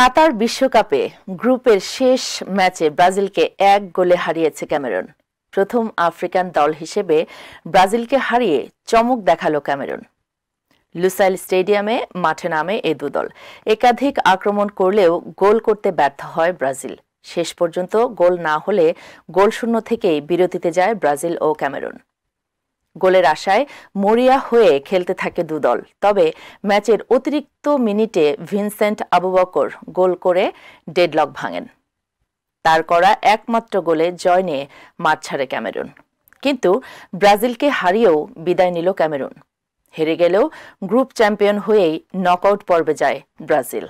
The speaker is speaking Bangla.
কাতার বিশ্বকাপে গ্রুপের শেষ ম্যাচে ব্রাজিলকে এক গোলে হারিয়েছে ক্যামেরন প্রথম আফ্রিকান দল হিসেবে ব্রাজিলকে হারিয়ে চমক দেখালো ক্যামেরন লুসাইল স্টেডিয়ামে মাঠে নামে এ দুদল একাধিক আক্রমণ করলেও গোল করতে ব্যর্থ হয় ব্রাজিল শেষ পর্যন্ত গোল না হলে গোলশূন্য থেকেই বিরতিতে যায় ব্রাজিল ও ক্যামেরুন গোলের আশায় মরিয়া হয়ে খেলতে থাকে দুদল তবে ম্যাচের অতিরিক্ত মিনিটে ভিনসেন্ট আবুবকর গোল করে ডেডলক ভাঙেন তার করা একমাত্র গোলে জয় নিয়ে মাঠ ছাড়ে ক্যামেরুন কিন্তু ব্রাজিলকে হারিয়েও বিদায় নিল ক্যামেরুন হেরে গেলেও গ্রুপ চ্যাম্পিয়ন হয়েই নকআউট পর্বে যায় ব্রাজিল